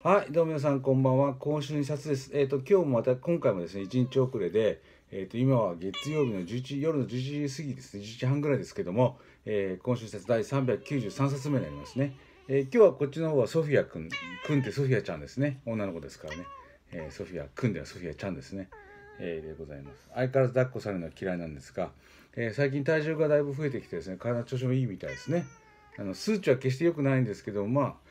はい、どうも皆さん、こんばんは。今週の一冊です。えっ、ー、と、今日もまた、今回もですね、1日遅れで、えっ、ー、と、今は月曜日の11、夜の11時過ぎですね、11時半ぐらいですけども、えー、今週の一冊第393冊目になりますね。え今日はこっちの方はソフィアくん、くんってソフィアちゃんですね。女の子ですからね。えソフィアくんではソフィアちゃんですね。えでございます。相変わらず抱っこされるのは嫌いなんですが、え最近体重がだいぶ増えてきてですね、体調子もいいみたいですね。あの、数値は決して良くないんですけど、も、まあ、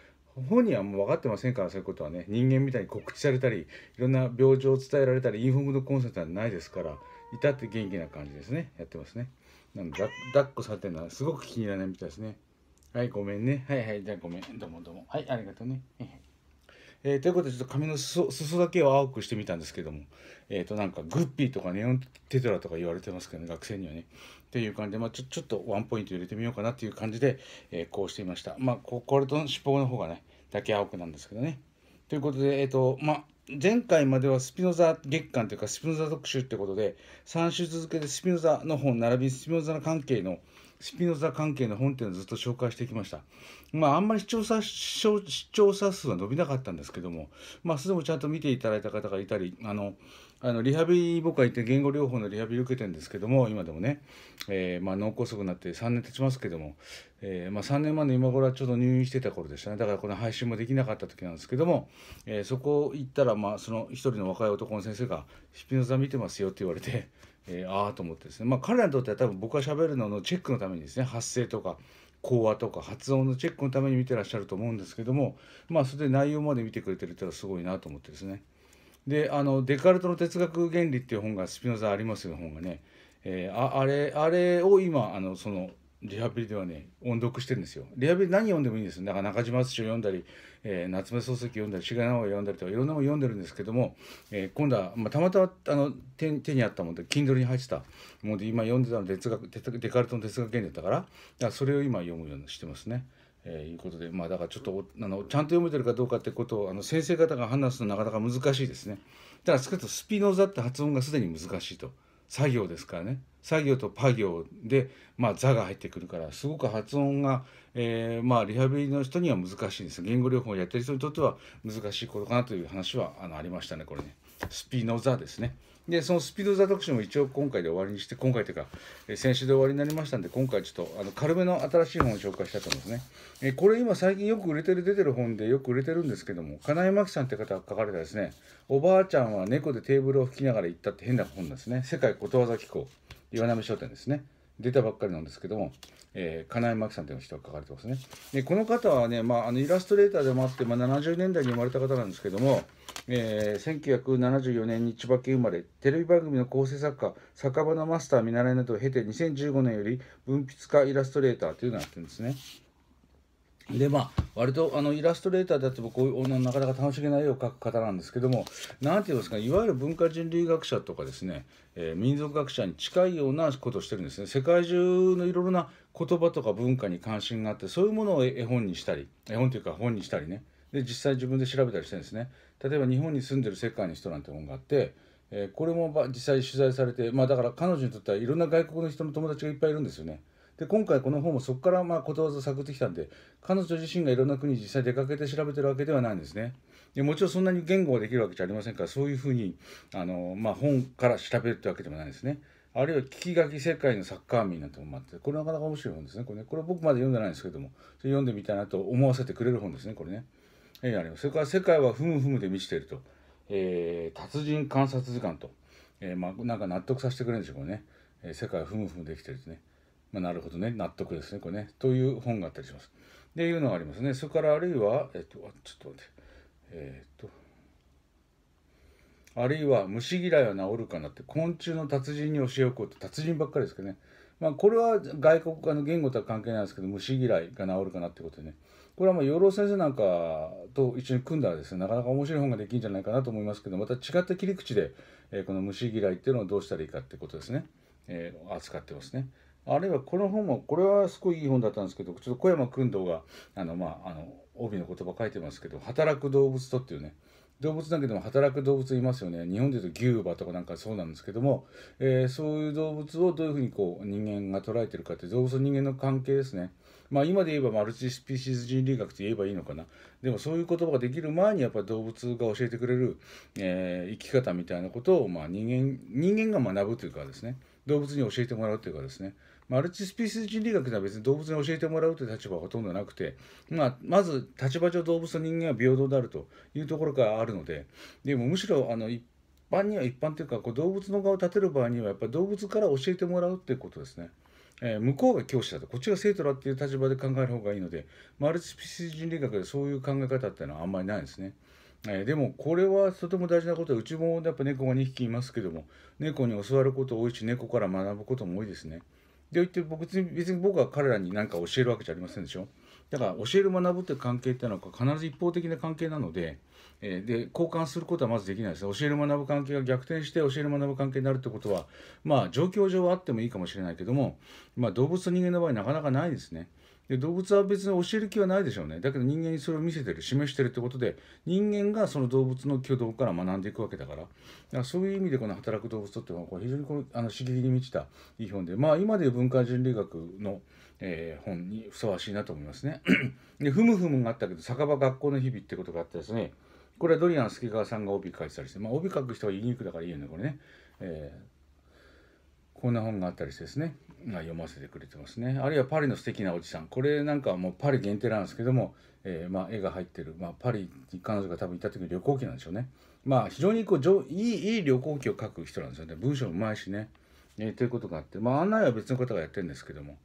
本人はもう分かってませんからそういうことはね人間みたいに告知されたりいろんな病状を伝えられたりインフォームドコンセントはないですから至って元気な感じですねやってますねなんで抱っこされてるのはすごく気に入らないみたいですねはいごめんねはいはいじゃあごめんどうもどうもはいありがとうね、えー、ということでちょっと髪の裾裾だけを青くしてみたんですけどもえっ、ー、となんかグッピーとかネオンテトラとか言われてますけどね学生にはねっていう感じで、まあ、ちょちょっとワンポイント入れてみようかなっていう感じで、えー、こうしてみました。まあ、ここれと尻尾の方がね、だけ青くなんですけどね。ということで、えっ、ー、と、まあ、前回まではスピノザ月間というかスピノザ特集ってことで3週続けてスピノザの本並びにスピノザの関係のスピノザ関係の本っていうのをずっと紹介してきました。まあ、あんまり視聴者視聴者数は伸びなかったんですけども、まあ、それもちゃんと見ていただいた方がいたり、あの、あのリハビリ僕は行って言語療法のリハビリ受けてるんですけども今でもね、えー、まあ、脳梗塞になって3年経ちますけども、えー、まあ、3年前の今頃はちょうど入院してた頃でしたねだからこの配信もできなかった時なんですけども、えー、そこ行ったら、まあ、その一人の若い男の先生が「ヒピノザ見てますよ」って言われて、えああと思ってですね、まあ、彼らにとっては多分僕がしゃべるののチェックのためにですね発声とか講話とか発音のチェックのために見てらっしゃると思うんですけどもまあそれで内容まで見てくれてるっていうのはすごいなと思ってですね。であのデカルトの哲学原理っていう本がスピノザありますよ本がね、えー、ああれあれを今あのそのリハビリではね音読してるんですよ。リハビリ何読んでもいいんですよ。だから中島敦読んだり、えー、夏目漱石読んだり志賀直哉読んだりとかいろんなもの読んでるんですけども、えー、今度は、まあ、たまたまあの手手にあったもんで Kindle に入ってたもんで今読んでたの哲学デカルトの哲学原理だったからだからそれを今読むようにしてますね。えー、いうことでまあだからちょっとあのちゃんと読めてるかどうかってことをあの先生方が話すのなかなか難しいですね。ただ少なくともスピノザって発音がすでに難しいと作業ですからね作業とパ行で、まあ、が入ってくるからすごく発音が、えー、まあリハビリの人には難しいです言語療法をやってる人にとっては難しいことかなという話はあのありましたねこれねスピノザですね。でそのスピードザ・特集も一応今回で終わりにして今回というか、えー、先週で終わりになりましたんで今回ちょっとあの軽めの新しい本を紹介したいと思いますね、えー、これ今最近よく売れてる出てる本でよく売れてるんですけども金井真紀さんって方が書かれたですね「おばあちゃんは猫でテーブルを拭きながら行った」って変な本ですね「世界ことわざ機構岩波商店」ですね出たばっかりなんですけども、えー、金井真紀さんという人が書かれてますねでこの方はね、まあ、あのイラストレーターでもあって、まあ、70年代に生まれた方なんですけどもえー、1974年に千葉県生まれテレビ番組の構成作家酒場のマスター見習いなどを経て2015年より文筆家イラストレーターというのをやってるんですね。でまあ割とあのイラストレーターだってもこういうなかなか楽しげな絵を描く方なんですけども何て言いますかいわゆる文化人類学者とかですね、えー、民族学者に近いようなことをしてるんですね世界中のいろいろな言葉とか文化に関心があってそういうものを絵本にしたり絵本というか本にしたりねで実際自分で調べたりしてるんですね例えば日本に住んでる世界の人なんて本があって、えー、これも実際取材されて、まあ、だから彼女にとってはいろんな外国の人の友達がいっぱいいるんですよね。で今回この本もそこからまあことわざ探ってきたんで彼女自身がいろんな国に実際出かけて調べてるわけではないんですね。でもちろんそんなに言語ができるわけじゃありませんからそういうふうにあの、まあ、本から調べるってわけでもないですね。あるいは「聞き書き世界のサッカー民」なんて本もあってこれなかなか面白い本ですねこれねこれ僕まで読んでないんですけどもそれ読んでみたいなと思わせてくれる本ですねこれね。えー、ありますそれから「世界はふむふむで満ちていると」えー、達人観察図鑑と」えー、まあ、なんか納得させてくれるんでしょうね「えー、世界はふむふむできてる」ですね、まあ、なるほどね納得ですねこれねという本があったりします。でいうのがありますねそれからあるいはえっ、ー、とちょっと待ってえっ、ー、とあるいは虫嫌いは治るかなって昆虫の達人に教えをこうと達人ばっかりですけどねまあこれは外国あの言語とは関係ないですけど虫嫌いが治るかなってことでねこれはま養老先生なんかと一緒に組んだらですねなかなか面白い本ができるんじゃないかなと思いますけどまた違った切り口で、えー、この虫嫌いっていうのをどうしたらいいかってことですね、えー、扱ってますね。あるいはこの本もこれはすごいいい本だったんですけどちょっと小山君堂があの、まあ、あの帯の言葉書いてますけど「働く動物と」っていうね動物だけでも働く動物いますよね日本でいうと牛馬とかなんかそうなんですけども、えー、そういう動物をどういうふうにこう人間が捉えてるかって動物と人間の関係ですね。まあ、今で言えばマルチスピーシーズ人類学と言えばいいのかなでもそういう言葉ができる前にやっぱり動物が教えてくれる、えー、生き方みたいなことを、まあ、人間人間が学ぶというかですね動物に教えてもらうというかですねマルチスピーシーズ人類学では別に動物に教えてもらうという立場はほとんどなくて、まあ、まず立場上動物と人間は平等であるというところからあるのででもむしろあの一般には一般というかこう動物の側を立てる場合にはやっぱり動物から教えてもらうということですね。えー、向こうが教師だとこっちが生徒だっていう立場で考える方がいいのでマルチピシ人類学でそういう考え方っていうのはあんまりないですね。えー、でもこれはとても大事なことでうちもやっぱ猫が2匹いますけども猫に教わること多いし猫から学ぶことも多いですね。で言って僕別に別に僕は彼らに何か教えるわけじゃありませんでしょ。だから教える学ぶっていう関係っていうのは必ず一方的な関係なのでえー、で交換することはまずできないです教える学ぶ関係が逆転して教える学ぶ関係になるってことはまあ状況上はあってもいいかもしれないけども、まあ、動物と人間の場合なかなかないですね。で動物は別に教える気はないでしょうねだけど人間にそれを見せてる示してるってことで人間がその動物の挙動から学んでいくわけだからだからそういう意味でこの働く動物とっていうのはこれ非常にこのあの刺激に満ちたいい本でまあ今でいう文化人類学の、えー、本にふさわしいなと思いますね。でふむふむがあったけど酒場学校の日々ってことがあってですねこれはドリアン助川さんが帯書いてたりして、まあ、帯書く人はユニークだからいいよねこれね、えー、こんな本があったりしてですね、まあ、読ませてくれてますねあるいはパリの素敵なおじさんこれなんかはもうパリ限定なんですけども、えー、まあ、絵が入ってる、まあ、パリに彼女が多分行った時旅行記なんでしょうねまあ非常にこういいいい旅行記を書く人なんですよね文章うまいしね、えー、ということがあってまあ案内は別の方がやってるんですけども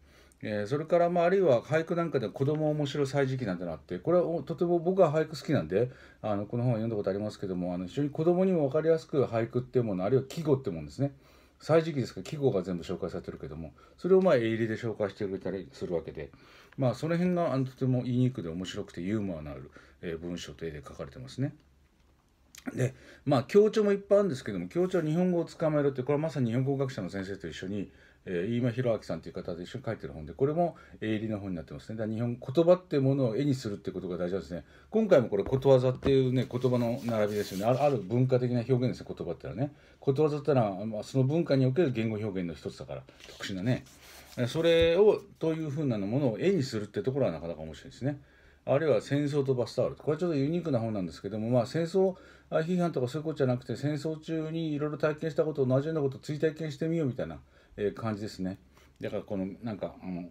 えー、それから、まあ、あるいは俳句なんかで子供面白い歳時期なんだなってこれはとても僕は俳句好きなんであのこの本は読んだことありますけどもあの非常に子供にも分かりやすく俳句っていうものあるいは季語ってものですね歳時期ですから季語が全部紹介されてるけどもそれをまあ絵入りで紹介してくれたりするわけでまあその辺があのとても言いにくで面白くてユーモアのある、えー、文章と絵で書かれてますね。でまあ強調もいっぱいあるんですけども強調は日本語をつかまえるってこれはまさに日本語学者の先生と一緒にえー、飯間弘明さんという方で一緒に書いてる本でこれも営利な本になってますねだ日本言葉っていうものを絵にするってことが大事ですね今回もこれことわざっていうね言葉の並びですよねある文化的な表現ですね言葉ってのはねことわざってのは、まあ、その文化における言語表現の一つだから特殊なねそれをというふうなものを絵にするってところはなかなか面白いですねあるいは戦争とバスタオル。これちょっとユニークな本なんですけども、まあ、戦争批判とかそういうことじゃなくて、戦争中にいろいろ体験したことを同じようなことを追体験してみようみたいな、えー、感じですね。だからこのなんかあの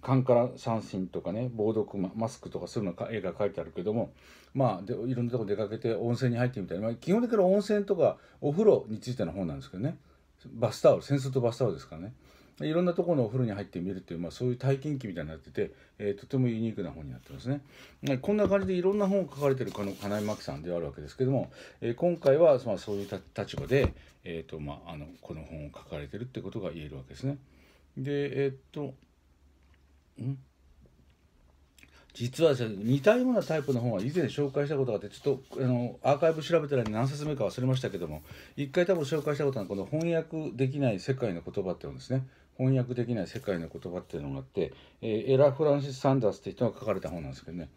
カから三振とかね防毒マスクとかそういうの絵が描いてあるけどもまあでいろんなとこ出かけて温泉に入ってみたり、まあ、基本的に温泉とかお風呂についての本なんですけどねバスタオル扇子とバスタオルですからねいろんなところのお風呂に入って見るっていう、まあ、そういう体験記みたいになってて、えー、とてもユニークな本になってますね。こんな感じでいろんな本を書かれてるこの金井真紀さんではあるわけですけども、えー、今回は、まあ、そういう立場で、えーとまあ、あのこの本を書かれてるってことが言えるわけですね。でえー、っとん実は似たようなタイプの本は以前紹介したことがあってちょっとあのアーカイブ調べたら何冊目か忘れましたけども一回多分紹介したことはこの翻訳できない世界の言葉って本ですね。翻訳できない世界の言葉っていうのがあって、えー、エラ・フランシス・サンダースって人が書かれた本なんですけどね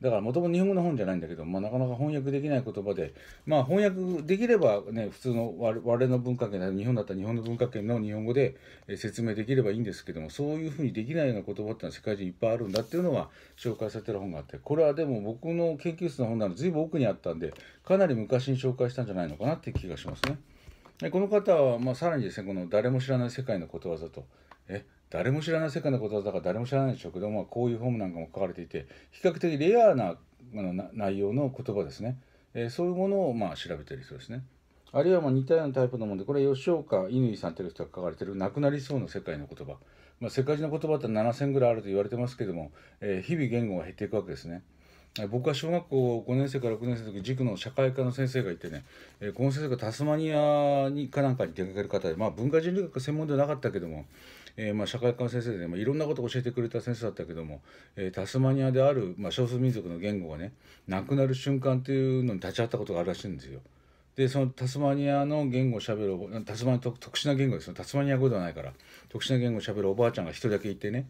だからもともと日本語の本じゃないんだけど、まあ、なかなか翻訳できない言葉で、まあ、翻訳できればね普通の我々の文化圏日本だったら日本の文化圏の日本語で説明できればいいんですけどもそういうふうにできないような言葉ってのは世界中いっぱいあるんだっていうのは紹介されてる本があってこれはでも僕の研究室の本なので随分奥にあったんでかなり昔に紹介したんじゃないのかなって気がしますね。でこの方は、まあ、さらにですねこの「誰も知らない世界のことわざと」え誰も知らない世界のことわざか誰も知らない食堂もこういうフォームなんかも書かれていて比較的レアなあの内容の言葉ですね、えー、そういうものをまあ調べてる人ですねあるいはま似たようなタイプのものでこれ吉岡乾さんという人が書かれてる「なくなりそうな世界の言葉」まあ、世界中の言葉って7,000ぐらいあると言われてますけども、えー、日々言語が減っていくわけですね。僕は小学校5年生から6年生の時塾の社会科の先生がいてね、えー、この先生がタスマニアにかなんかに出かける方で、まあ、文化人類学専門ではなかったけども、えー、まあ社会科の先生でね、まあ、いろんなことを教えてくれた先生だったけども、えー、タスマニアである、まあ、少数民族の言語がねなくなる瞬間っていうのに立ち会ったことがあるらしいんですよ。でそのタスマニアの言語をしゃべるタスマニア特殊な言語ですよタスマニア語ではないから特殊な言語をしゃべるおばあちゃんが一人だけいてね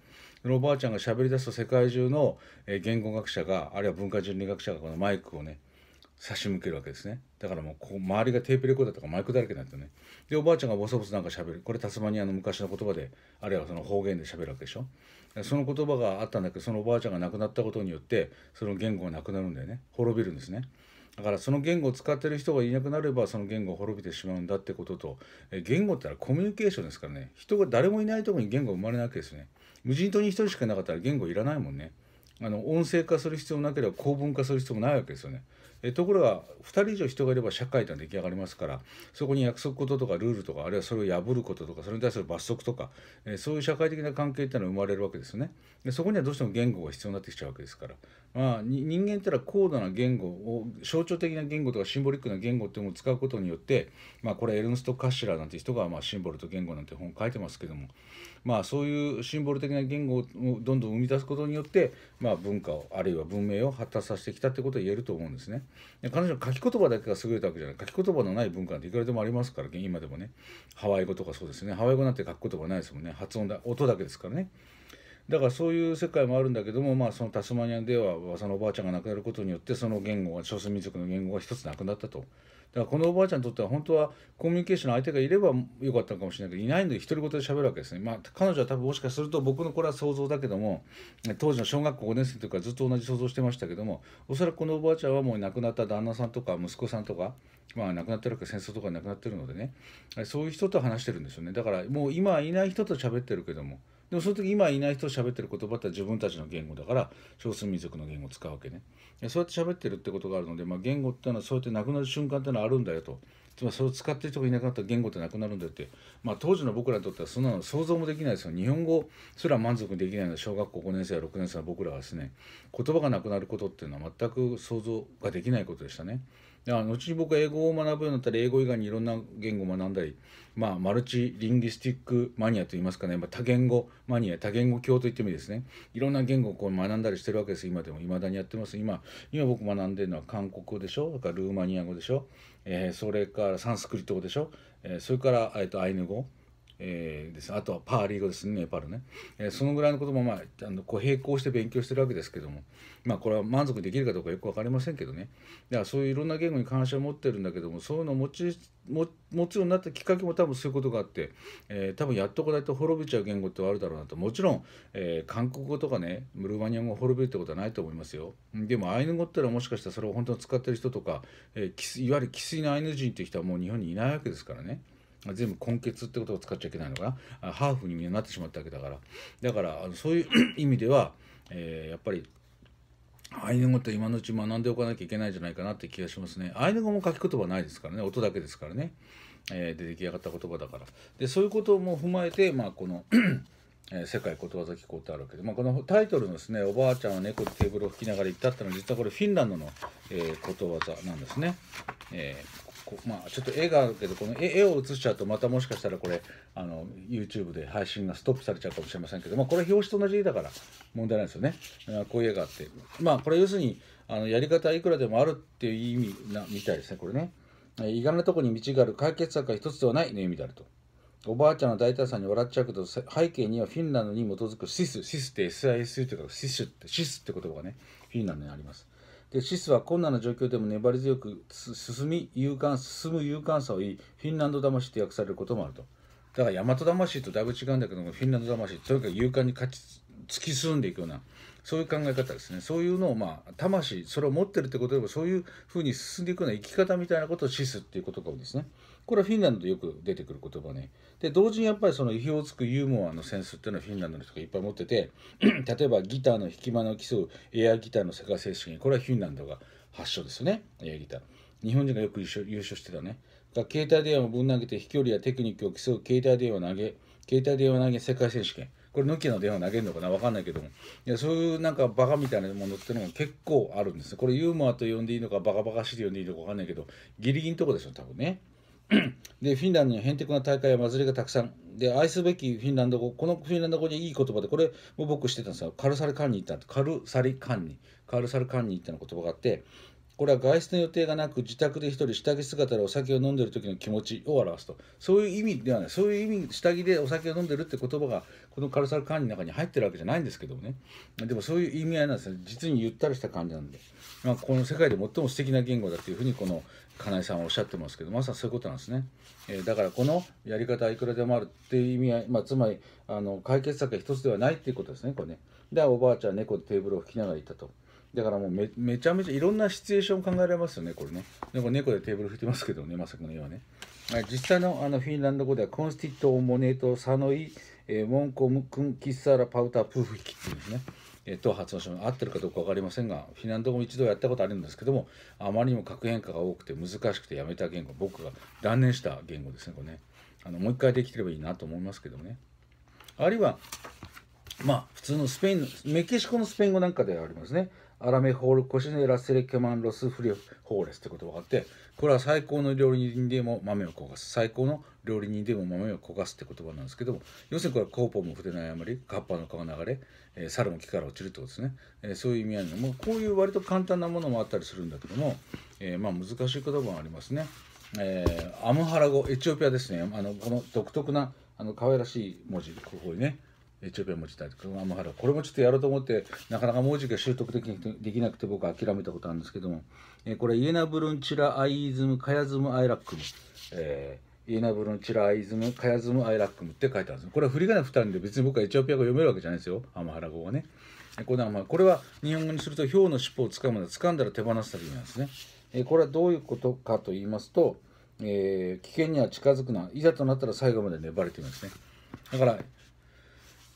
おばあちゃんが喋り出すと世界中の言語学者があるいは文化人類学者がこのマイクをね差し向けるわけですねだからもうここ周りがテープレコーダーとかマイクだらけになってねでおばあちゃんがボソボソなんか喋るこれタスマニアの昔の言葉であるいはその方言で喋るわけでしょその言葉があったんだけどそのおばあちゃんが亡くなったことによってその言語がなくなるんだよね滅びるんですねだからその言語を使ってる人がいなくなればその言語を滅びてしまうんだってことと言語ってのはコミュニケーションですからね人が誰もいないとこに言語が生まれないわけですね無人島に1人しかいなかったら言語いらないもんねあの音声化する必要もなければ公文化する必要もないわけですよねえところが2人以上人がいれば社会というのは出来上がりますからそこに約束事とかルールとかあるいはそれを破ることとかそれに対する罰則とか、えそういう社会的な関係っていうのは生まれるわけですよねでそこにはどうしても言語が必要になってきちゃうわけですから、まあ、人間ってのは高度な言語を象徴的な言語とかシンボリックな言語っていうのを使うことによって、まあ、これエルンスト・カッシュラーなんて人が、まあ、シンボルと言語なんて本を書いてますけどもまあ、そういうシンボル的な言語をどんどん生み出すことによって、まあ、文化をあるいは文明を発達させてきたってことは言えると思うんですね。で彼女は書き言葉だけが優れたわけじゃない書き言葉のない文化なんていくらでもありますから今でもねハワイ語とかそうですねハワイ語なんて書く言葉ないですもんね発音だ音だけですからね。だからそういう世界もあるんだけども、まあ、そのタスマニアではそのおばあちゃんが亡くなることによってその言語が少数民族の言語が一つなくなったと。だからこのおばあちゃんにとっては本当はコミュニケーションの相手がいればよかったのかもしれないけどいないので独り言で喋るわけですね。まあ、彼女は多分もしかすると僕のこれは想像だけども当時の小学校5年生というかずっと同じ想像してましたけどもおそらくこのおばあちゃんはもう亡くなった旦那さんとか息子さんとか、まあ、亡くなってるか戦争とか亡くなってるのでねそういう人と話してるんですよね。だからもう今いない人と喋ってるけども。でもその時今いない人喋ってる言葉って自分たちの言語だから少数民族の言語を使うわけねそうやって喋ってるってことがあるので、まあ、言語ってのはそうやってなくなる瞬間ってのはあるんだよとつまりそれを使ってる人がいなくなったら言語ってなくなるんだよって、まあ、当時の僕らにとってはそんなの想像もできないですよ日本語すら満足できないので小学校5年生や6年生の僕らはですね言葉がなくなることっていうのは全く想像ができないことでしたね。だから後に僕は英語を学ぶようになったら英語以外にいろんな言語を学んだり、まあ、マルチリンギスティックマニアといいますかね、まあ、多言語マニア多言語教といってもいいですねいろんな言語をこう学んだりしてるわけです今でもいまだにやってます今今僕学んでるのは韓国語でしょだからルーマニア語でしょ、えー、それからサンスクリット語でしょ、えー、それから、えーと、とアイヌ語えー、ですあとはパーリー語ですねネパールね、えー、そのぐらいのことも、まあ、あのこう並行して勉強してるわけですけども、まあ、これは満足できるかどうかよく分かりませんけどねだからそういういろんな言語に関心を持ってるんだけどもそういうのを持ちももちろんなったきっかけも多分そういうことがあって、えー、多分やっとこないと滅びちゃう言語ってあるだろうなともちろん、えー、韓国語とかねルーマニア語滅びるってことはないと思いますよでもアイヌ語ってのはもしかしたらそれを本当に使ってる人とか、えー、いわゆる生水のアイヌ人っていう人はもう日本にいないわけですからね。全部根血ってことを使っちゃいけないのかなハーフになってしまったわけだからだからあのそういう意味では、えー、やっぱりアイヌ語って今のうち学んでおかなきゃいけないんじゃないかなって気がしますねアイヌ語も書き言葉ないですからね音だけですからね、えー、で出来上がった言葉だからでそういうことも踏まえて、まあ、このえー、世界ことわざ機構ってあるわけで、まあ、このタイトルのですね「おばあちゃんは猫でテーブルを拭きながら行った」ってのは実はこれフィンランドの、えー、ことわざなんですね。えーまあ、ちょっと絵があるけどこの絵を写しちゃうとまたもしかしたらこれあの YouTube で配信がストップされちゃうかもしれませんけど、まあ、これ表紙と同じ絵だから問題ないですよねこういう絵があってまあこれ要するにあのやり方いくらでもあるっていう意味なみたいですねこれね意外なところに道がある解決策は一つではないの意味であるとおばあちゃんの大胆さに笑っちゃうけど背景にはフィンランドに基づくシスシスって s i s というかシスってシスって言葉がねフィンランドにありますでシスは困難な状況でも粘り強く進み勇敢進む勇敢さを言いフィンランド魂と訳されることもあるとだから大和魂とだいぶ違うんだけどもフィンランド魂とにかく勇敢に勝ち突き進んでいくようなそういう考え方ですねそういうのをまあ魂それを持ってるってことでもそういうふうに進んでいくような生き方みたいなことをシスっていう言葉ですねこれはフィンランドでよく出てくる言葉ねで同時にやっぱりその意表をつくユーモアのセンスっていうのはフィンランドの人がいっぱい持ってて 例えばギターの弾き間の競うエアギターの世界選手権これはフィンランドが発祥ですねエアギター日本人がよく優勝優勝してたねが携帯電話をぶん投げて飛距離やテクニックを競う携帯電話投げ携帯電話投げ世界選手権これ抜きの電話投げるのかな分かんないけどもいやそういうなんかバカみたいなものってのが結構あるんですこれユーモアと呼んでいいのかバカバカしいと呼んでいいのか分かんないけどギリギリのとこでしょ多分ね。でフィンランドにはへな大会や祭りがたくさんで愛すべきフィンランド語このフィンランド語にいい言葉でこれも僕知ってたんですよカルサルカンニーってカルサリカンニカルサルカンニーっての言葉があってこれは外出の予定がなく自宅で一人下着姿でお酒を飲んでる時の気持ちを表すとそういう意味ではないそういう意味下着でお酒を飲んでるって言葉がこのカルサル管理の中に入ってるわけじゃないんですけどもねでもそういう意味合いなんですね実にゆったりした感じなんで、まあ、この世界で最も素敵な言語だっていうふうにこの金井さんはおっしゃってますけどまさにそういうことなんですね、えー、だからこのやり方はいくらでもあるっていう意味合い、まあ、つまりあの解決策が一つではないっていうことですねこれねでおばあちゃん猫でテーブルを拭きながら行ったと。だからもうめめちゃめちゃいろんなシチュエーション考えられますよね、これね。な猫でテーブル拭いてますけどね、まさかの絵はね。実際のあのフィンランド語ではコンスティット・モネート・サノイ・えー、モンコムクンキッサーラパウタープーフィキっていうんですね。えー、と発音し合ってるかどうか分かりませんが避難とも一度やったことあるんですけどもあまりにも核変化が多くて難しくてやめた言語僕が断念した言語ですねこれねあのもう一回できてればいいなと思いますけどもねあるいはまあ普通のスペインメキシコのスペイン語なんかではありますねアラメホールコシネラセレケマンロスフリホーレスって言葉があってこれは最高の料理人でも豆を焦がす最高の料理人でも豆を焦がすって言葉なんですけども要するにこれはコーポンも筆ないあまりカッパのが流れ、えー、猿も木から落ちるってことですね、えー、そういう意味合いのもうこういう割と簡単なものもあったりするんだけども、えー、まあ難しい言葉もありますね、えー、アムハラ語エチオピアですねあのこの独特なあの可愛らしい文字ここにねチューペン持ちこれもちょっとやろうと思ってなかなか文字が習得できできなくて僕は諦めたことあるんですけども、えー、これイエナブルンチラアイズムカヤズムアイラックム、えー、イエナブルンチラアイズムカヤズムアイラックムって書いてあるんですこれは振り仮名2人で別に僕はエチオピア語読めるわけじゃないですよアマハラ語はねこれはこれは日本語にすると「ヒョウの尻尾をつかむの掴んだら手放す」だけなんですね、えー、これはどういうことかと言いますと、えー、危険には近づくないざとなったら最後まで粘れていまんですねだから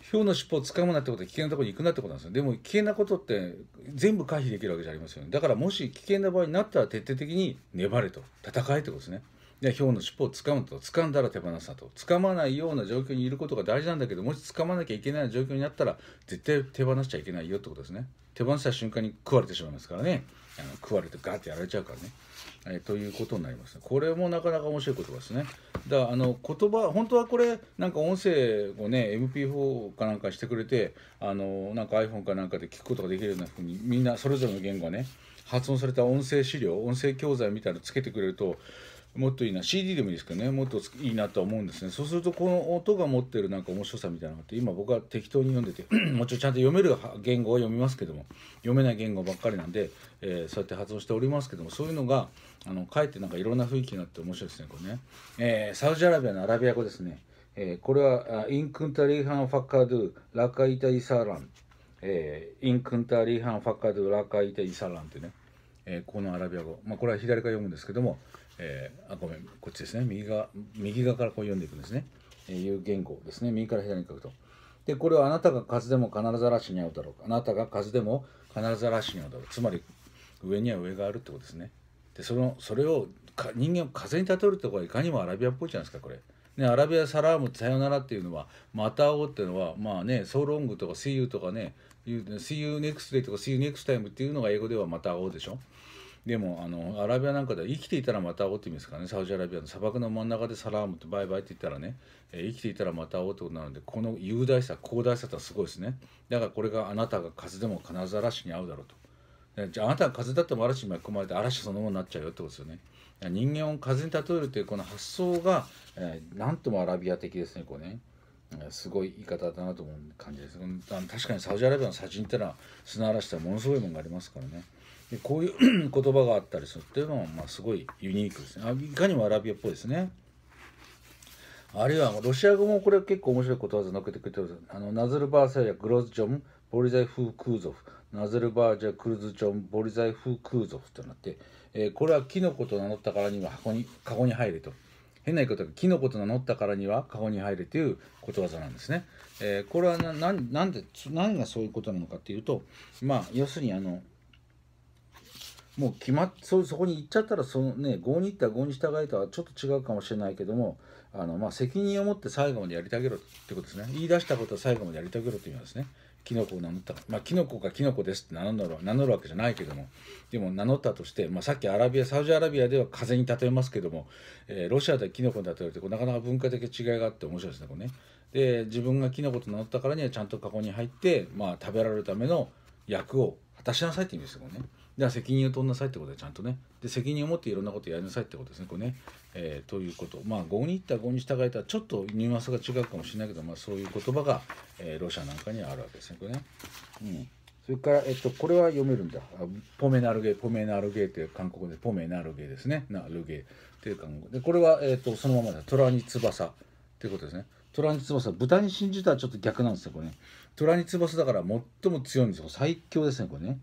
ヒョウの尻尾を掴むなってことは危険なところに行くなってことなんですよ。でも危険なことって全部回避できるわけじゃありませんよね。だからもし危険な場合になったら徹底的に粘れと戦えってことですね。でヒョウの尻尾を掴むと掴んだら手放すとと掴まないような状況にいることが大事なんだけどもし掴まなきゃいけない状況になったら絶対手放しちゃいけないよってことですね手放した瞬間に食われてしまいますからねあの食われてガーってやられちゃうからね、えー、ということになります、ね、これもなかなか面白い言葉ですねだからあの言葉本当はこれなんか音声をね MP4 かなんかしてくれてあのなんか iPhone かなんかで聞くことができるようなふうにみんなそれぞれの言語ね発音された音声資料音声教材みたいなのつけてくれるともっといいな CD でもいいですけどねもっといいなと思うんですねそうするとこの音が持ってるなんか面白さみたいなのって今僕は適当に読んでて もちろんちゃんと読める言語は読みますけども読めない言語ばっかりなんで、えー、そうやって発音しておりますけどもそういうのがあのかえってなんかいろんな雰囲気になって面白いですねこれね、えー、サウジアラビアのアラビア語ですね、えー、これはインクンタリーハンファッカドゥラカイタイサーラン、えインクンタリーハンファッカドゥラカイタイサーランってね、えこのアラビア語、まあ、これは左から読むんですけどもえー、あごめんこっちですね右側右側からこう読んでいくんですね、えー、いう言語ですね右から左に書くとでこれはあなたが風でも必ず嵐に合うだろうあなたが風でも必ず嵐に合うだろうつまり上には上があるってことですねでそのそれをか人間を風に例えるとこはいかにもアラビアっぽいじゃないですかこれ。ね、アラビア・サラームさよならっていうのは「また会おう」っていうのはまあね「ソーロング」とか「See you」とかね「See you next day」とか「See you next time」っていうのが英語では「また会おう」でしょ。でもあのアラビアなんかでは生きていたらまた会おうってうんですからねサウジアラビアの砂漠の真ん中でサラームとバイバイって言ったらね、えー、生きていたらまた会おうってことなのでこの雄大さ広大さってすごいですねだからこれがあなたが風でも金沢嵐に会うだろうとじゃああなたが風だっても嵐に巻き込まれて嵐そのものになっちゃうよってことですよね人間を風に例えるというこの発想が、えー、なんともアラビア的ですねこうねすごい言い方だなと思う感じです。確かにサウジアラビアの写人ってのは砂嵐ってものすごいものがありますからね。こういう 言葉があったりするっていうのは、まあ、すごいユニークですねいかにもアラビアっぽいですねあるいはロシア語もこれ結構面白いことわざ載せけてくれてるあのナズルバーサやグロズジョムボリザイフークーゾフナズルバージャクルズチョンボリザイフークーゾフとなって、えー、これはキノコと名乗ったからには箱にカゴに入れと変な言い方がキノコと名乗ったからにはカゴに入れということわざなんですね、えー、これはなななんで何がそういうことなのかっていうとまあ要するにあのもう決まっそそこに行っちゃったらその、ね、合に行ったら合に従えたはちょっと違うかもしれないけどもあの、まあ、責任を持って最後までやりたげろってことですね言い出したことは最後までやりたげろってういますねキノコを名乗ったまあキノコかキノコですって名乗る名乗るわけじゃないけどもでも名乗ったとして、まあ、さっきアラビアサウジアラビアでは風に例えますけども、えー、ロシアではキノコに例えるってなかなか文化的違いがあって面白いですねこれねで自分がキノコと名乗ったからにはちゃんと過去に入って、まあ、食べられるための役を果たしなさいって意味ですよね。じゃあ責任を取んなさいってことでちゃんとねで責任を持っていろんなことやりなさいってことですねこれね、えー、ということまあ合に行ったら合に従えたらちょっとニュアンスが違うかもしれないけど、まあ、そういう言葉が、えー、ロシアなんかにはあるわけですねこれね。うんそれから、えっと、これは読めるんだ。ポメナルゲー、ポメナルゲーって韓国で、ポメナルゲーですね。ナルゲーっていう韓国で、これは、えっと、そのままだ。虎に翼っていうことですね。虎に翼、豚に信じたらちょっと逆なんですよ、これね。虎に翼だから最も強いんですよ。最強ですね、これね。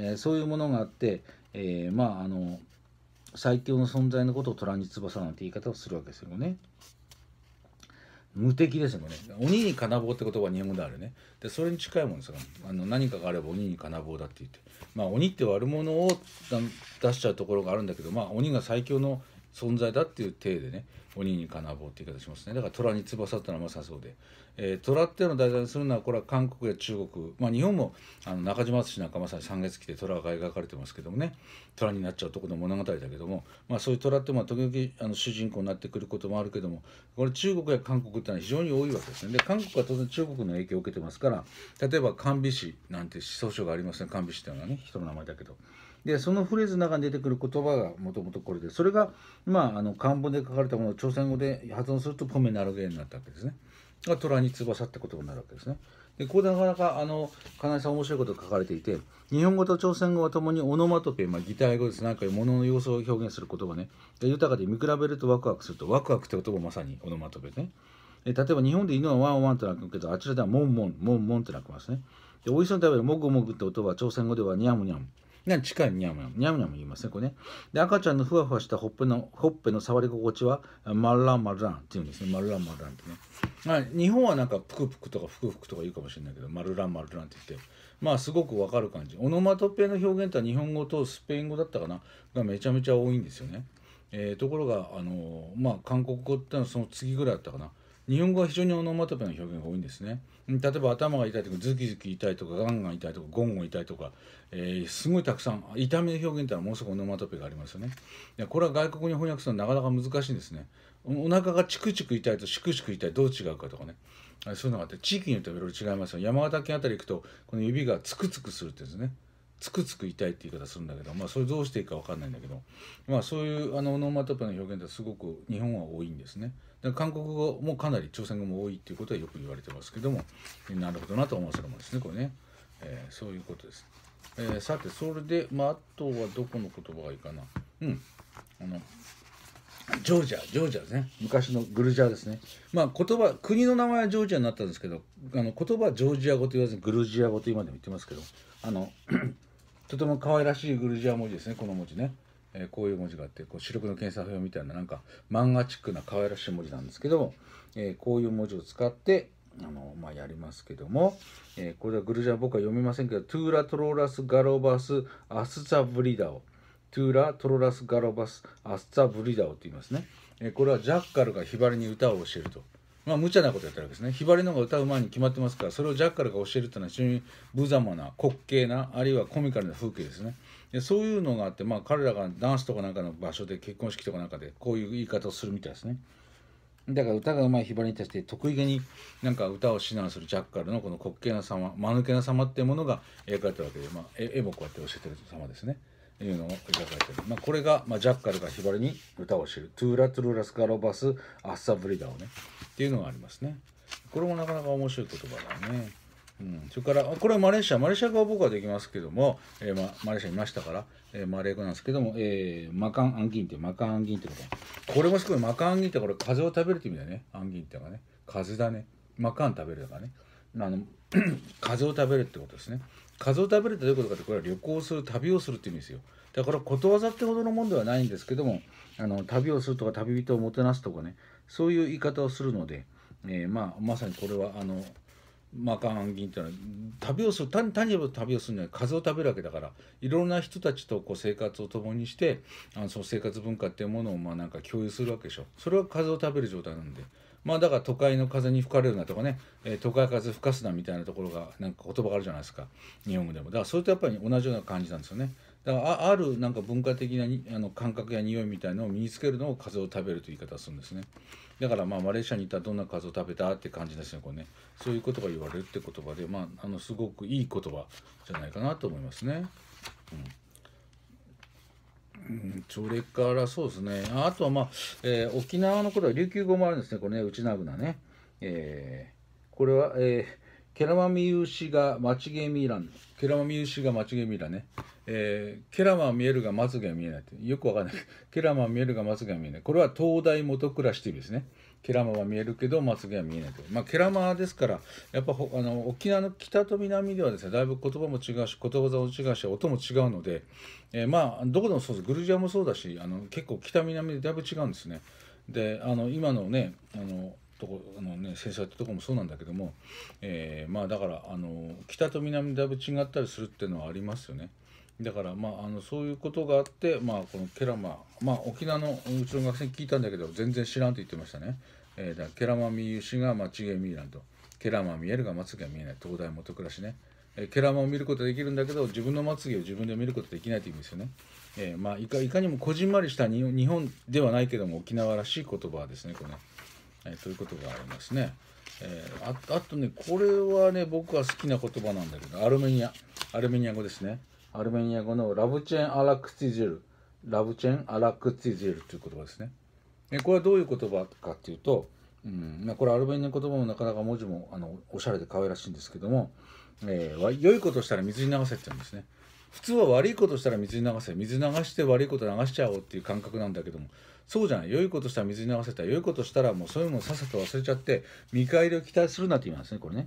えー、そういうものがあって、えー、まああの最強の存在のことを虎に翼なんて言い方をするわけですよね。無敵ですもんね。鬼に金棒って言葉は日本語であるね。で、それに近いもんですが、あの何かがあれば鬼に金棒だって言って。まあ、鬼って悪者を出しちゃうところがあるんだけど、まあ、鬼が最強の存在だっていう体でね、鬼に金棒って言い方しますねだから虎に翼ってのはまさそうで、えー、虎っていうのを題材にするのはこれは韓国や中国、まあ、日本もあの中島敦なんかまさに三月期で虎が描かれてますけどもね虎になっちゃうとこの物語だけども、まあ、そういう虎ってまあ時々あの主人公になってくることもあるけどもこれ中国や韓国ってのは非常に多いわけですねで韓国は当然中国の影響を受けてますから例えば甘美氏なんて思想書がありますね甘美氏っていうのはね人の名前だけど。でそのフレーズの中に出てくる言葉がもともとこれでそれがまああの漢文で書かれたものを朝鮮語で発音すると米メるルゲーになったわけですね。が虎に翼って言葉になるわけですね。でここでなかなかあの金井さん面白いことが書かれていて日本語と朝鮮語はともにオノマトペ、まあ、擬態語ですなんか物の様子を表現する言葉ねで豊かで見比べるとワクワクするとワクワクって言葉まさにオノマトペねえ例えば日本で犬はワンワンと鳴くけどあちらではモンモンモンモンって鳴きますねでおいしそうに食べるモグモグって音は朝鮮語ではニャムニャムね、近いにゃむにゃむ。にゃむにゃむ言いますね、これね。で、赤ちゃんのふわふわしたほっぺの、ほっぺの触り心地は、マルランマルランっていうんですね。マルランマルランってね。まあ、日本はなんか、ぷくぷくとか、ふくふくとか言うかもしれないけど、マルランマルランって言って、まあ、すごくわかる感じ。オノマトペの表現とは、日本語とスペイン語だったかながめちゃめちゃ多いんですよね。えー、ところが、あのー、まあ、韓国語ってのはその次ぐらいだったかな。日本語は非常にオノマトペの表現が多いんですね例えば頭が痛いとかズキズキ痛いとかガンガン痛いとかゴンゴン痛いとか、えー、すごいたくさん痛みの表現ってのはものすごくオノマトペがありますよねこれは外国に翻訳するのはなかなか難しいんですねお腹がチクチク痛いとシクシク痛いどう違うかとかねそういうのがあって地域によっていろいろ違いますよ山形県あたり行くとこの指がツクツクするってですねつくつく痛いって言い方するんだけど、まあ、それどうしていいか分かんないんだけど、まあ、そういうあのオノマトペの表現ってすごく日本は多いんですね。韓国語もかなり朝鮮語も多いっていうことはよく言われてますけどもなるほどなと思わせるもんですねこれね、えー、そういうことです、えー、さてそれで、まあ、あとはどこの言葉がいいかなうんあのジョージア、ジョージアですね。昔のグルジアですね。まあ言葉、国の名前はジョージアになったんですけど、あの言葉はジョージア語と言わずにグルジア語と今でも言ってますけど、あの、とても可愛らしいグルジア文字ですね、この文字ね。えー、こういう文字があってこう視力の検査表みたいななんか漫画チックな可愛らしい文字なんですけども、えー、こういう文字を使ってあの、まあ、やりますけども、えー、これはグルジャー僕は読みませんけどトゥーラトローラスガロバスアスザブリダオトゥーラトローラスガロバスアスザブリダオと言いますね、えこれはジャッカルがヒバリに歌を教えると。まあ、無茶なことやってるわけですね。ひばりのが歌う前に決まってますから、それをジャッカルが教えるというのは非常に無様な滑稽な、あるいはコミカルな風景ですね。でそういうのがあって、まあ、彼らがダンスとかなんかの場所で結婚式とかなんかでこういう言い方をするみたいですね。だから歌がうまいひばりに対して得意げになんか歌を指南するジャッカルのこの滑稽な様間抜けな様っていうものが描かれるわけで、まあ、絵もこうやって教えてる様ですね。いうのを描かれてる、まあ、これが、まあ、ジャッカルがひばりに歌を知る「トゥーラトゥルラスカロバスアッサブリダをねっていうのがありますね。これもなかなか面白い言葉だね。うん、それからこれはマレーシアマレーシア語は僕はできますけども、えーま、マレーシアいましたから、えー、マレー語なんですけども、えー、マカンアンギンってマカンアンギンってことこれもすごいマカンアンギンってこれ風を食べるって意味だよねアンギンってのがね風だねマカン食べるだからねあの 風を食べるってことですね風を食べるってどういうことかってこれは旅行する旅をするって意味ですよだからことわざってほどのもんではないんですけどもあの旅をするとか旅人をもてなすとかねそういう言い方をするので、えーまあ、まさにこれはあのまあ、還っていうのは旅をする単単に旅をするのは風を食べるわけだからいろんな人たちとこう生活を共にしてあのその生活文化っていうものをまあなんか共有するわけでしょそれは風を食べる状態なんで。まあだから都会の風に吹かれるなとかね、えー、都会風吹かすなみたいなところがなんか言葉があるじゃないですか日本語でもだからそれとやっぱり同じような感じなんですよね。だからあるなんか文化的なあの感覚や匂いみたいのを身につけるのを風を食べるという言い方をするんですねだからまあマレーシアにいたらどんな風を食べたって感じですねこれねそういうことが言われるって言葉で、まあ、あのすごくいい言葉じゃないかなと思いますね。うん、それからそうですねあとはまあ、えー、沖縄のことは琉球語もあるんですねこれね内名なね、えー、これは、えーケラマミウシがまちげみらん。ケラマミウシがまちげみらね。えー、ケラマは見えるがまつげは見えないって。よくわかんない。ケラマは見えるがまつげは見えない。これは東大元暮らし t ですね。ケラマは見えるけどまつげは見えないと。まあ、ケラマですから、やっぱあの沖縄の北と南ではですね、だいぶ言葉も違うし、言葉座も違うし、音も違うので、えー、まあ、どこでもそうです。グルジアもそうだし、あの結構北南でだいぶ違うんですね。で、あの今のね、あのとこあの、ね、制裁ってとこもそうなんだけども、えー、まあだからあの北と南だいぶ違ったりするっていうのはありますよね。だから、まあ、あのそういうことがあって、まあ、このケラマ、まあ、沖縄のうちの学生に聞いたんだけど全然知らんと言ってましたね。えー、だからケラマミユシが間違い見えなんとケラマ見えるがまつげは見えない東大元暮らしね。えケラマを見ることできるんだけど自分のまつげを自分で見ることできないという意味ですよね。えー、まあ、いかいかにもこじんまりした日本ではないけども沖縄らしい言葉ですねこれね。えということがありますね。えー、ああとねこれはね僕は好きな言葉なんだけどアルメニアアルメニア語ですねアルメニア語のラブチェン・アラクツィジェルラブチェン・アラクツィジェルという言葉ですねえこれはどういう言葉かっていうと、うん、これアルメニア言葉もなかなか文字もあのおしゃれで可愛らしいんですけども、えー、良いことしたら水に流せって言うんですね普通は悪いことしたら水に流せ水流して悪いこと流しちゃおうっていう感覚なんだけどもそうじゃない良いことしたら水に合わせた良いことしたらもうそういうのをさっさと忘れちゃって見返りを期待するなって言いますねこれね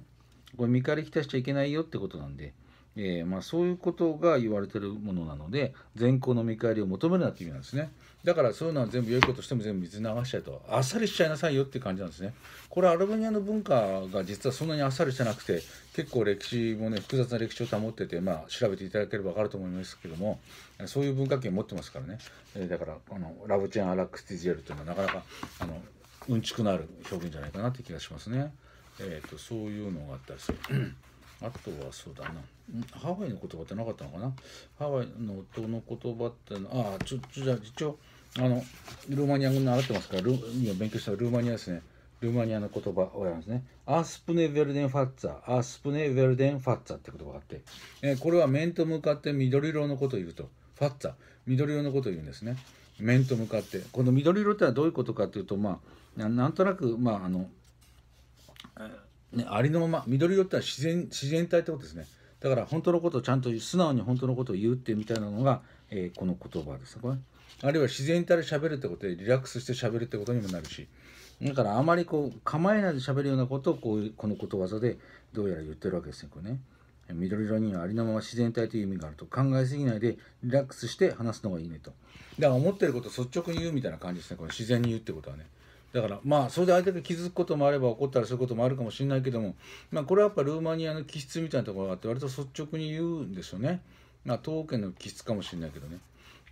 これ見返り期待しちゃいけないよってことなんで。えー、まあ、そういうことが言われてるものなので善行の見返りを求めるなって意味なんですねだからそういうのは全部良いことしても全部水流しちゃうとあっさりしちゃいなさいよって感じなんですねこれアルバニアの文化が実はそんなにあっさりしてなくて結構歴史もね複雑な歴史を保ってて、まあ、調べていただければ分かると思いますけどもそういう文化圏持ってますからね、えー、だからあのラブチェン・アラックス・ティジェルというのはなかなかあのうんちくのある表現じゃないかなって気がしますねえー、とそういうのがあったりするあとはそうだなハワイの言葉ってなかったのかなハワイの音の言葉ってああちょっとじゃあ一応あのルーマニア語習ってますからル今勉強したルーマニアですねルーマニアの言葉をやるんですねアスプネ・ヴェルデン・ファッツァアスプネ・ヴェルデン・ファッツァって言葉があって、えー、これは面と向かって緑色のことを言うとファッツァ緑色のことを言うんですね面と向かってこの緑色ってのはどういうことかというとまあなんとなくまああの、えーね、ありのまま緑色ってのは自然自然体ってことですねだから本当のことをちゃんと素直に本当のことを言うってみたいなのが、えー、この言葉ですこれあるいは自然体で喋るってことでリラックスして喋るってことにもなるしだからあまりこう構えないで喋るようなことをこうこのことわざでどうやら言ってるわけですねこれね緑色にはありのまま自然体という意味があると考えすぎないでリラックスして話すのがいいねとだから思ってることを率直に言うみたいな感じですねこれ自然に言うってことはねだからまあそれで相手け気づくこともあれば怒ったりすることもあるかもしれないけども、まあ、これはやっぱルーマニアの気質みたいなところがあって割と率直に言うんですよね、まあ、当県の気質かもしれないけどね、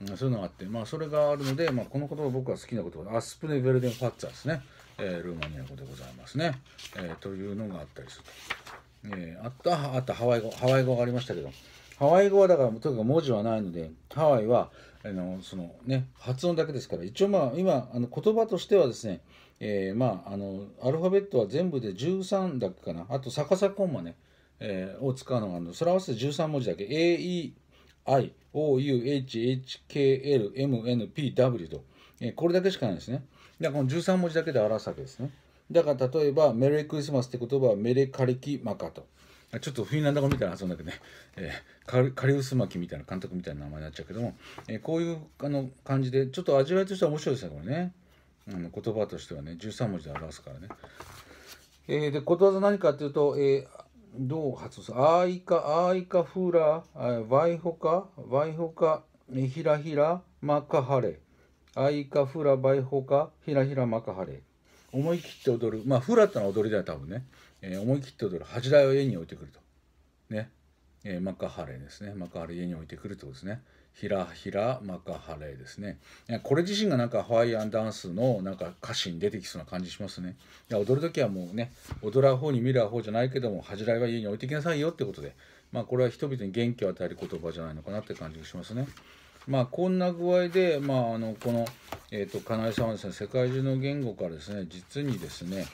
うん、そういうのがあって、まあ、それがあるので、まあ、この言葉僕は好きな言葉アスプネ・ベルデン・ファッツァですね、えー、ルーマニア語でございますね、えー、というのがあったりすると、えー、あったあったハワイ語ハワイ語がありましたけどハワイ語はだからとにかく文字はないのでハワイはあのそのね、発音だけですから一応まあ今あの言葉としてはですねえー、まああのアルファベットは全部で13だけかなあと逆さコンマね、えー、を使うのがあのそれ合わせて13文字だけ AEIOUHHKLMNPW と、えー、これだけしかないですねだからこの13文字だけで表すわけですねだから例えばメリークリスマスって言葉はメレカリキマカとちょっとフィンランド語みたいな発音だけどね、えー、カリウス巻きみたいな監督みたいな名前になっちゃうけども、えー、こういうあの感じでちょっと味わいとしては面白いですねこれね。言葉としてはね13文字で表すからね。えー、でことわざ何かっていうと、えー、どう発音するあいかあいかふらわいほかわいほかひらひらまかはれあいかふらわいほかひらひらまかはれ思い切って踊るまあふらってのは踊りだよ多分ね、えー、思い切って踊る恥じを家に置いてくるとね、えー、まかはれですねまかはれ家に置いてくるってことですね。ひらひらマカハレですね。これ自身がなんかハワイアンダンスのなんか歌詞に出てきそうな感じしますね。いや踊る時はもうね、踊らう方に見る方じゃないけども、恥じらいは家に置いてきなさいよってことで、まあこれは人々に元気を与える言葉じゃないのかなって感じがしますね。まあこんな具合で、まああの、この、えっ、ー、と、金井さんはですね、世界中の言語からですね、実にですね、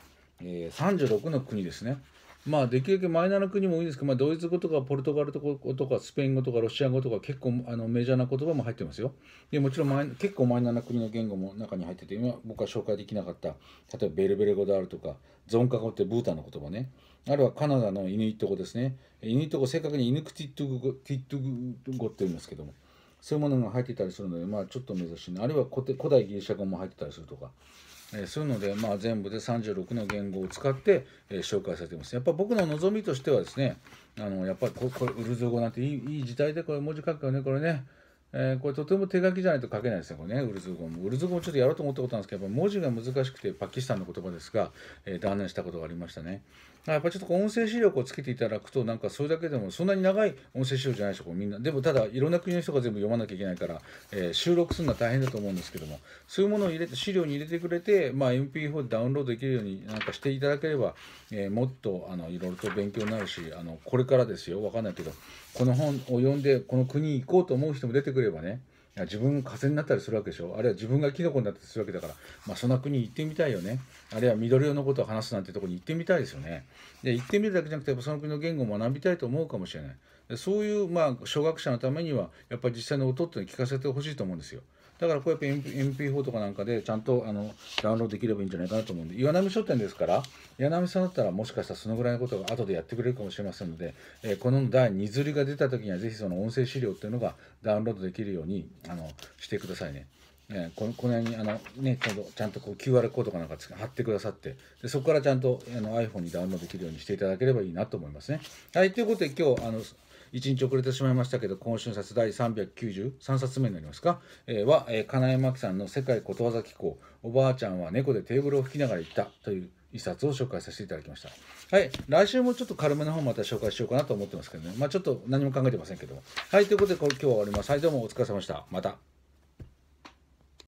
えー、36の国ですね、まあできるだけマイナーな国も多いんですけど、まあ、ドイツ語とかポルトガル語とかスペイン語とかロシア語とか結構あのメジャーな言葉も入ってますよでもちろんマイ結構マイナーな国の言語も中に入ってて今僕は紹介できなかった例えばベルベル語であるとかゾンカ語ってブータンの言葉ねあるいはカナダのイヌイット語ですねイヌイット語正確にイヌクティット語ティット語って言うんですけどもそういうものが入ってたりするので、まあ、ちょっと珍しいあるいは古代ギリシャ語も入ってたりするとかえそういうので、まあ、全部で36の言語を使って、え紹介されています。やっぱ僕の望みとしてはですね、あのやっぱりこれ、ウルゾ語なんていいいい時代でこれ文字書くよね、これね。えー、これとても手書きじゃないと書けないですよね、ウルズ語も。ウルズ語もちょっとやろうと思ったことなんですけど、やっぱ文字が難しくて、パキスタンの言葉ですが、えー、断念したことがありましたね。やっぱちょっと音声資料をつけていただくと、なんかそれだけでも、そんなに長い音声資料じゃないでしょ、みんな。でもただ、いろんな国の人が全部読まなきゃいけないから、えー、収録するのは大変だと思うんですけども、そういうものを入れて、資料に入れてくれて、まあ、MP4 でダウンロードできるようになんかしていただければ、えもっとあのいろいろと勉強になるし、あのこれからですよ、わかんないけど、この本を読んでこの国に行こうと思う人も出てくればね自分が風になったりするわけでしょあるいは自分がキノコになったりするわけだから、まあ、そんな国に行ってみたいよねあるいは緑色のことを話すなんてとこに行ってみたいですよねで行ってみるだけじゃなくてその国の言語を学びたいと思うかもしれないそういうまあ初学者のためにはやっぱり実際の音っていうのを聞かせてほしいと思うんですよだからこうやって MP4 とかなんかでちゃんとあのダウンロードできればいいんじゃないかなと思うんで岩波書店ですから岩波さんだったらもしかしたらそのぐらいのことが後でやってくれるかもしれませんので、えー、この第2釣りが出た時にはぜひその音声資料っていうのがダウンロードできるようにあのしてくださいね。えー、このこの辺にあの、ね、ちゃんとちゃんとこう QR コードかなんか貼ってくださってでそこからちゃんとあの iPhone にダウンロードできるようにしていただければいいなと思いますね。はいということで今日あの1日遅れてしまいましたけど、今週の冊第393冊目になりますか、えー、は、えー、金井真紀さんの世界ことわざ機構、おばあちゃんは猫でテーブルを拭きながら行ったという一冊を紹介させていただきました。はい。来週もちょっと軽めの方また紹介しようかなと思ってますけどね。まあちょっと何も考えてませんけども。はい。ということで、今日は終わります。はい。どうもお疲れ様でした。また。